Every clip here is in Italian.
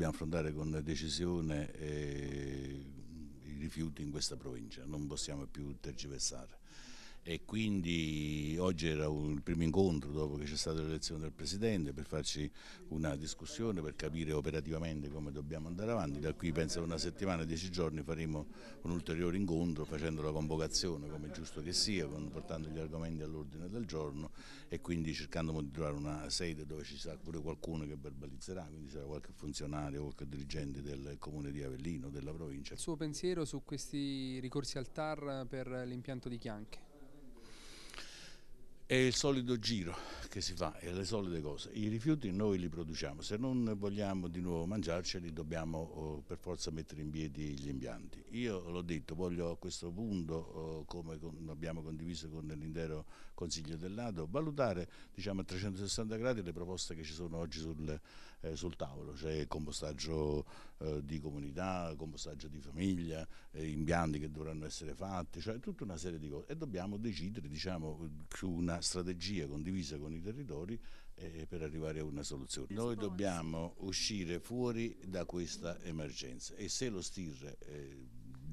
dobbiamo affrontare con decisione eh, i rifiuti in questa provincia, non possiamo più tergiversare e quindi oggi era un, il primo incontro dopo che c'è stata l'elezione del Presidente per farci una discussione, per capire operativamente come dobbiamo andare avanti. Da qui penso una settimana, dieci giorni faremo un ulteriore incontro facendo la convocazione come è giusto che sia, portando gli argomenti all'ordine del giorno e quindi cercando di trovare una sede dove ci sarà pure qualcuno che verbalizzerà, quindi sarà qualche funzionario, qualche dirigente del comune di Avellino, della provincia. Il suo pensiero su questi ricorsi al TAR per l'impianto di Chianche? è il solito giro che si fa è le solite cose. I rifiuti noi li produciamo, se non vogliamo di nuovo mangiarceli dobbiamo oh, per forza mettere in piedi gli impianti. Io l'ho detto, voglio a questo punto, oh, come con, abbiamo condiviso con l'intero Consiglio del Nato, valutare diciamo, a 360 gradi le proposte che ci sono oggi sul eh, sul tavolo, c'è compostaggio eh, di comunità, compostaggio di famiglia, eh, impianti che dovranno essere fatti, cioè tutta una serie di cose e dobbiamo decidere diciamo, su una strategia condivisa con i territori eh, per arrivare a una soluzione. Noi dobbiamo uscire fuori da questa emergenza e se lo STIR eh,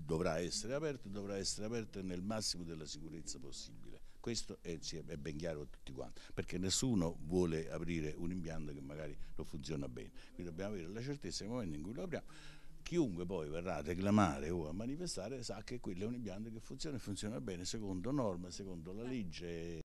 dovrà essere aperto, dovrà essere aperto nel massimo della sicurezza possibile. Questo è, è ben chiaro a tutti quanti, perché nessuno vuole aprire un impianto che magari non funziona bene. Quindi dobbiamo avere la certezza che nel momento in cui lo apriamo chiunque poi verrà a reclamare o a manifestare sa che quello è un impianto che funziona e funziona bene secondo norme, secondo la legge.